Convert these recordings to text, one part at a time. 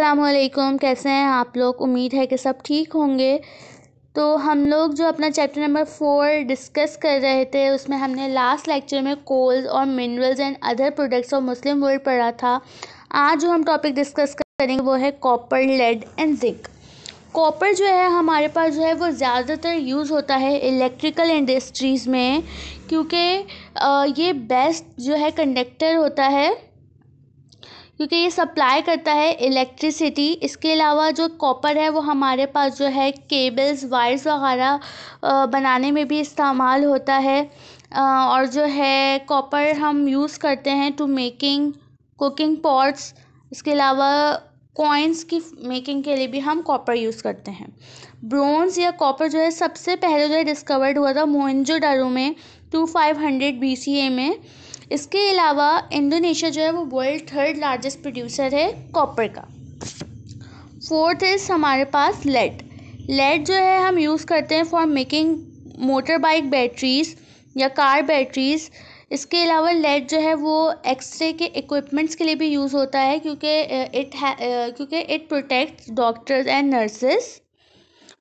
अल्लाम कैसे हैं आप लोग उम्मीद है कि सब ठीक होंगे तो हम लोग जो अपना चैप्टर नंबर फोर डिस्कस कर रहे थे उसमें हमने लास्ट लेक्चर में कोल्स और minerals and other products of Muslim world पढ़ा था आज जो हम टॉपिक डिस्कस करेंगे वो है copper lead and zinc copper जो है हमारे पास जो है वो ज़्यादातर यूज़ होता है इलेक्ट्रिकल इंडस्ट्रीज़ में क्योंकि ये बेस्ट जो है कंडक्टर होता है क्योंकि ये सप्लाई करता है इलेक्ट्रिसिटी इसके अलावा जो कॉपर है वो हमारे पास जो है केबल्स वायर्स वगैरह बनाने में भी इस्तेमाल होता है और जो है कॉपर हम यूज़ करते हैं टू मेकिंग कुकिंग पॉट्स इसके अलावा कॉइन्स की मेकिंग के लिए भी हम कॉपर यूज़ करते हैं ब्रोंज या कॉपर जो है सबसे पहले जो है डिस्कवर्ड हुआ था मोहनजोदारो में two five hundred B C A में इसके अलावा इंडोनेशिया जो है वो वर्ल्ड थर्ड लार्जेस्ट प्रोड्यूसर है कॉपर का फोर्थ इज़ हमारे पास लेड लेड जो है हम यूज़ करते हैं for making motor bike batteries या कार बैटरीज़ इसके अलावा लेड जो है वो एक्सरे के इक्विपमेंट्स के लिए भी यूज़ होता है क्योंकि इट क्योंकि it protect doctors and nurses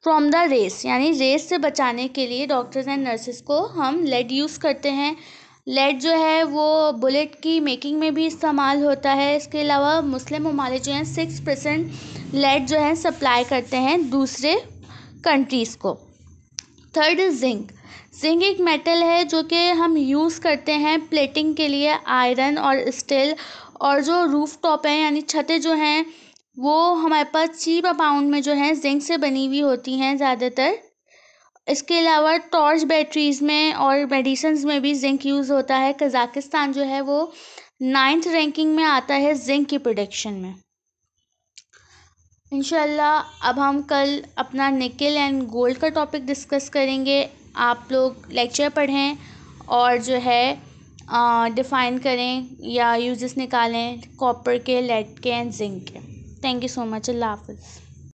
from the rays यानी रेस से बचाने के लिए डॉक्टर्स एंड नर्सेस को हम लेड यूज़ करते हैं लेड जो है वो बुलेट की मेकिंग में भी इस्तेमाल होता है इसके अलावा मुस्लिम ममालिक जो हैं सिक्स परसेंट लेड जो है सप्लाई करते हैं दूसरे कंट्रीज़ को थर्ड इज़ जिंक जिंक एक मेटल है जो कि हम यूज़ करते हैं प्लेटिंग के लिए आयरन और स्टील और जो रूफ टॉप है यानी छतें जो हैं वो हमारे पास चीप अमाउंट में जो हैं जिंक से बनी हुई होती हैं ज़्यादातर इसके अलावा टॉर्च बैटरीज़ में और मेडिसन्स में भी जिंक यूज़ होता है कज़ाकिस्तान जो है वो नाइन्थ रैंकिंग में आता है जिंक की प्रोडक्शन में इनशाला अब हम कल अपना निकल एंड गोल्ड का टॉपिक डिस्कस करेंगे आप लोग लेक्चर पढ़ें और जो है डिफ़ाइन करें या यूजेस निकालें कॉपर के लेड के एंड जिंक के थैंक यू सो मच अल्लाह हाफिज़